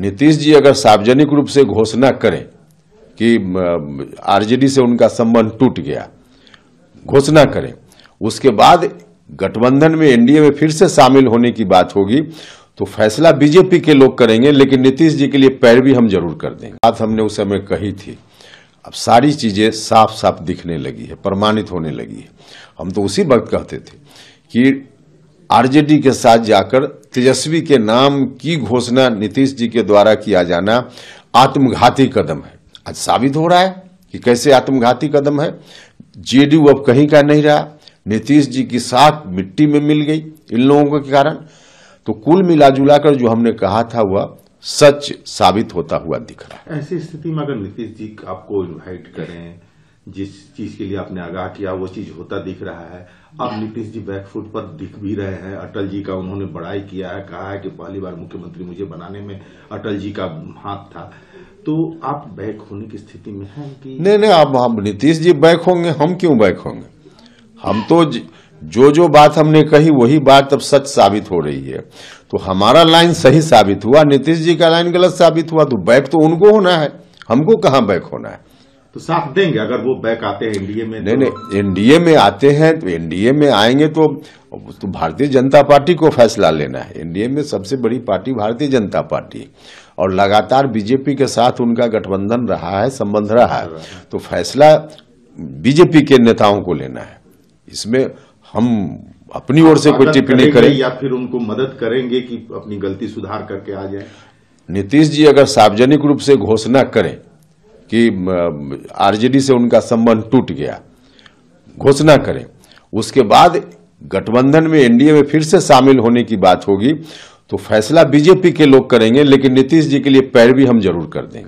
नीतीश जी अगर सार्वजनिक रूप से घोषणा करें कि आरजेडी से उनका संबंध टूट गया घोषणा करें उसके बाद गठबंधन में एनडीए में फिर से शामिल होने की बात होगी तो फैसला बीजेपी के लोग करेंगे लेकिन नीतीश जी के लिए पैरवी हम जरूर कर देंगे बात हमने उस समय कही थी अब सारी चीजें साफ साफ दिखने लगी है प्रमाणित होने लगी है हम तो उसी वक्त कहते थे कि आरजेडी के साथ जाकर तेजस्वी के नाम की घोषणा नीतीश जी के द्वारा किया जाना आत्मघाती कदम है आज साबित हो रहा है कि कैसे आत्मघाती कदम है जेडीयू अब कहीं का नहीं रहा नीतीश जी की साख मिट्टी में मिल गई इन लोगों के कारण तो कुल मिला जुला कर जो हमने कहा था वह सच साबित होता हुआ दिख रहा है ऐसी स्थिति में अगर नीतीश जी आपको इन्वाइट करें जिस चीज के लिए आपने आगाह किया वो चीज होता दिख रहा है अब नीतीश जी बैकफुट पर दिख भी रहे हैं अटल जी का उन्होंने बड़ाई किया है कहा है कि पहली बार मुख्यमंत्री मुझे बनाने में अटल जी का हाथ था तो आप बैक होने की स्थिति में हैं कि नहीं नहीं आप हम नीतीश जी बैक होंगे हम क्यों बैक होंगे हम तो जो जो बात हमने कही वही बात अब सच साबित हो रही है तो हमारा लाइन सही साबित हुआ नीतीश जी का लाइन गलत साबित हुआ तो बैक तो उनको होना है हमको कहाँ बैक होना है तो साथ देंगे अगर वो बैक आते हैं एनडीए में नहीं तो नहीं एनडीए में आते हैं तो एनडीए में आएंगे तो, तो भारतीय जनता पार्टी को फैसला लेना है एनडीए में सबसे बड़ी पार्टी भारतीय जनता पार्टी और लगातार बीजेपी के साथ उनका गठबंधन रहा है संबंध रहा है तो फैसला बीजेपी के नेताओं को लेना है इसमें हम अपनी ओर से कोई टिप्पणी करें या फिर उनको मदद करेंगे कि अपनी गलती सुधार करके आ जाए नीतीश जी अगर सार्वजनिक रूप से घोषणा करें कि आरजेडी से उनका संबंध टूट गया घोषणा करें उसके बाद गठबंधन में एनडीए में फिर से शामिल होने की बात होगी तो फैसला बीजेपी के लोग करेंगे लेकिन नीतीश जी के लिए पैरवी हम जरूर कर देंगे